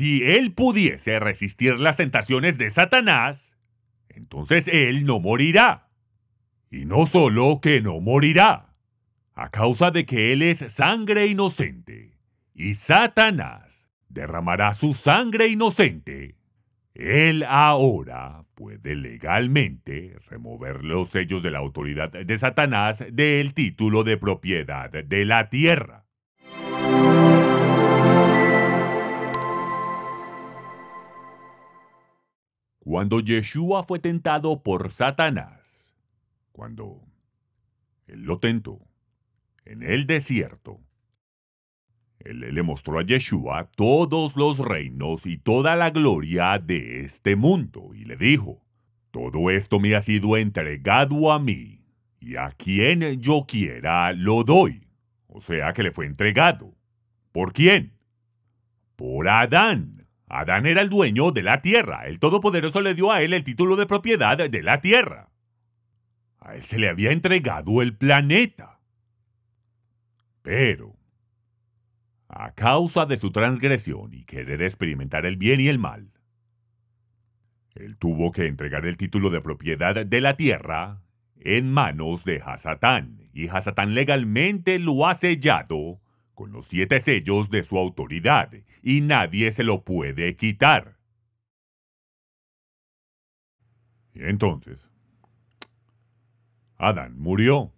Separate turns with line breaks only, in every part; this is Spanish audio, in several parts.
Si él pudiese resistir las tentaciones de Satanás, entonces él no morirá. Y no solo que no morirá, a causa de que él es sangre inocente, y Satanás derramará su sangre inocente. Él ahora puede legalmente remover los sellos de la autoridad de Satanás del título de propiedad de la tierra. Cuando Yeshua fue tentado por Satanás, cuando él lo tentó en el desierto, él le mostró a Yeshua todos los reinos y toda la gloria de este mundo y le dijo, todo esto me ha sido entregado a mí y a quien yo quiera lo doy. O sea que le fue entregado. ¿Por quién? Por Adán. Adán era el dueño de la tierra. El Todopoderoso le dio a él el título de propiedad de la tierra. A él se le había entregado el planeta. Pero, a causa de su transgresión y querer experimentar el bien y el mal, él tuvo que entregar el título de propiedad de la tierra en manos de Hasatán, y Hasatán legalmente lo ha sellado con los siete sellos de su autoridad y nadie se lo puede quitar. Y entonces, Adán murió.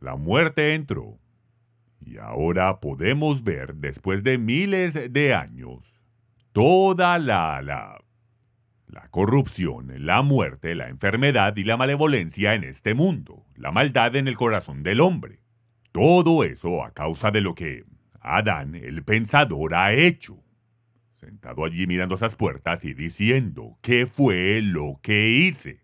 La muerte entró. Y ahora podemos ver, después de miles de años, toda la, la, la corrupción, la muerte, la enfermedad y la malevolencia en este mundo, la maldad en el corazón del hombre. Todo eso a causa de lo que Adán, el pensador, ha hecho. Sentado allí mirando esas puertas y diciendo, ¿qué fue lo que hice?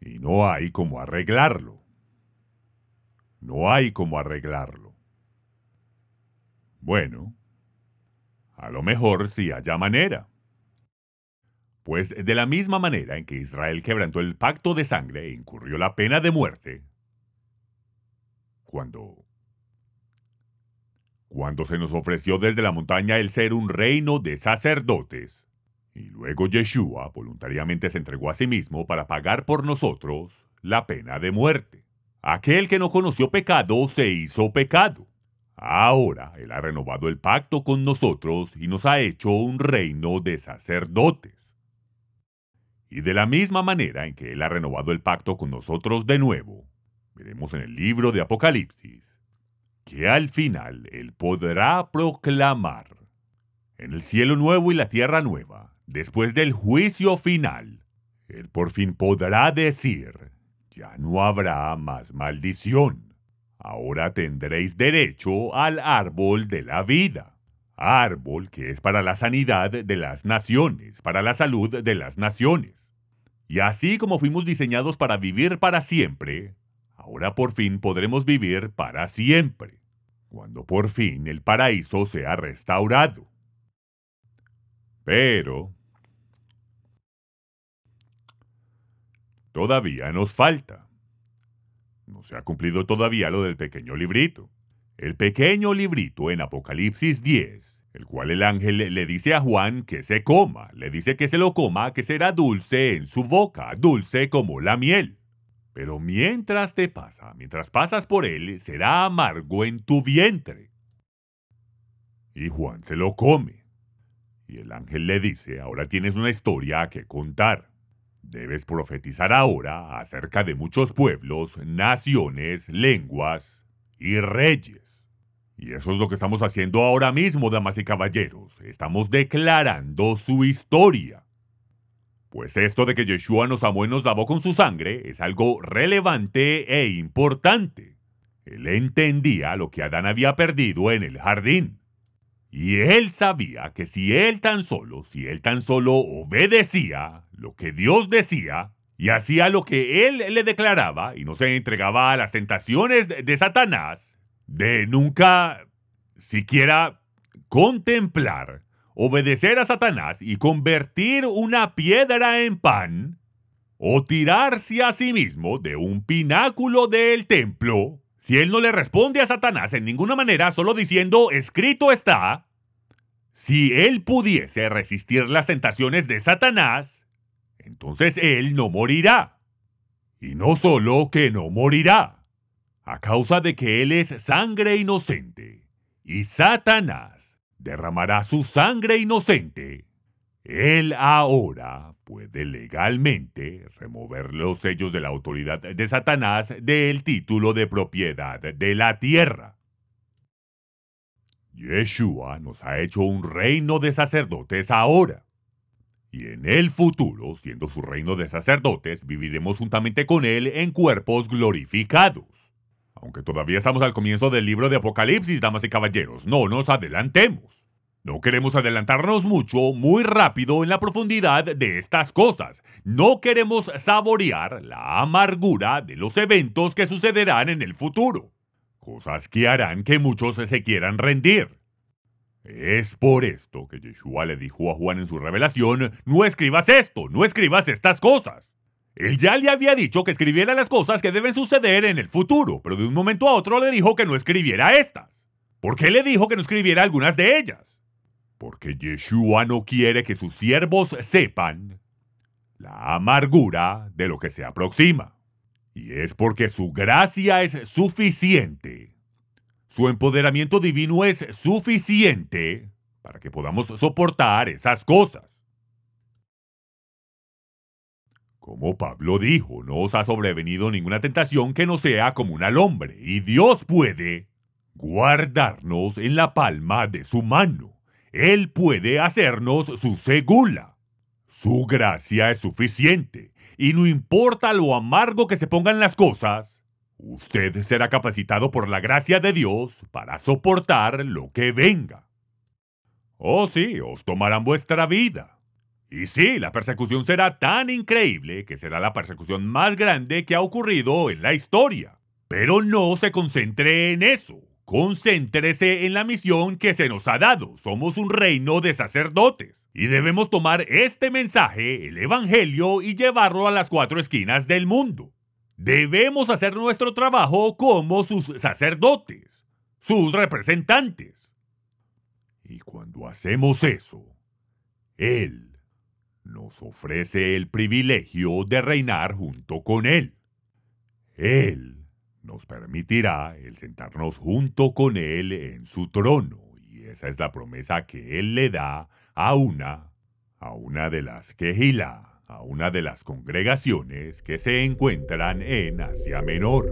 Y no hay cómo arreglarlo. No hay cómo arreglarlo. Bueno, a lo mejor sí haya manera. Pues de la misma manera en que Israel quebrantó el pacto de sangre e incurrió la pena de muerte, cuando cuando se nos ofreció desde la montaña el ser un reino de sacerdotes. Y luego Yeshua voluntariamente se entregó a sí mismo para pagar por nosotros la pena de muerte. Aquel que no conoció pecado se hizo pecado. Ahora Él ha renovado el pacto con nosotros y nos ha hecho un reino de sacerdotes. Y de la misma manera en que Él ha renovado el pacto con nosotros de nuevo, veremos en el libro de Apocalipsis, que al final Él podrá proclamar en el cielo nuevo y la tierra nueva, después del juicio final, Él por fin podrá decir, ya no habrá más maldición, ahora tendréis derecho al árbol de la vida árbol que es para la sanidad de las naciones, para la salud de las naciones. Y así como fuimos diseñados para vivir para siempre, ahora por fin podremos vivir para siempre, cuando por fin el paraíso sea restaurado. Pero... Todavía nos falta. No se ha cumplido todavía lo del pequeño librito el pequeño librito en Apocalipsis 10, el cual el ángel le dice a Juan que se coma, le dice que se lo coma, que será dulce en su boca, dulce como la miel. Pero mientras te pasa, mientras pasas por él, será amargo en tu vientre. Y Juan se lo come. Y el ángel le dice, ahora tienes una historia que contar. Debes profetizar ahora acerca de muchos pueblos, naciones, lenguas y reyes. Y eso es lo que estamos haciendo ahora mismo, damas y caballeros. Estamos declarando su historia. Pues esto de que Yeshua nos amó y nos lavó con su sangre es algo relevante e importante. Él entendía lo que Adán había perdido en el jardín. Y él sabía que si él tan solo, si él tan solo obedecía lo que Dios decía, y hacía lo que él le declaraba y no se entregaba a las tentaciones de Satanás, de nunca siquiera contemplar, obedecer a Satanás y convertir una piedra en pan, o tirarse a sí mismo de un pináculo del templo, si él no le responde a Satanás en ninguna manera, solo diciendo, escrito está, si él pudiese resistir las tentaciones de Satanás, entonces él no morirá. Y no solo que no morirá, a causa de que él es sangre inocente, y Satanás derramará su sangre inocente. Él ahora puede legalmente remover los sellos de la autoridad de Satanás del título de propiedad de la tierra. Yeshua nos ha hecho un reino de sacerdotes ahora. Y en el futuro, siendo su reino de sacerdotes, viviremos juntamente con Él en cuerpos glorificados. Aunque todavía estamos al comienzo del libro de Apocalipsis, damas y caballeros, no nos adelantemos. No queremos adelantarnos mucho, muy rápido en la profundidad de estas cosas. No queremos saborear la amargura de los eventos que sucederán en el futuro. Cosas que harán que muchos se quieran rendir. Es por esto que Yeshua le dijo a Juan en su revelación, no escribas esto, no escribas estas cosas. Él ya le había dicho que escribiera las cosas que deben suceder en el futuro, pero de un momento a otro le dijo que no escribiera estas. ¿Por qué le dijo que no escribiera algunas de ellas? Porque Yeshua no quiere que sus siervos sepan la amargura de lo que se aproxima. Y es porque su gracia es suficiente su empoderamiento divino es suficiente para que podamos soportar esas cosas. Como Pablo dijo, no os ha sobrevenido ninguna tentación que no sea común al hombre, y Dios puede guardarnos en la palma de su mano. Él puede hacernos su segula. Su gracia es suficiente, y no importa lo amargo que se pongan las cosas, Usted será capacitado por la gracia de Dios para soportar lo que venga. Oh sí, os tomarán vuestra vida. Y sí, la persecución será tan increíble que será la persecución más grande que ha ocurrido en la historia. Pero no se concentre en eso. Concéntrese en la misión que se nos ha dado. Somos un reino de sacerdotes y debemos tomar este mensaje, el Evangelio, y llevarlo a las cuatro esquinas del mundo. Debemos hacer nuestro trabajo como sus sacerdotes, sus representantes. Y cuando hacemos eso, Él nos ofrece el privilegio de reinar junto con Él. Él nos permitirá el sentarnos junto con Él en su trono, y esa es la promesa que Él le da a una, a una de las quejilas a una de las congregaciones que se encuentran en Asia Menor.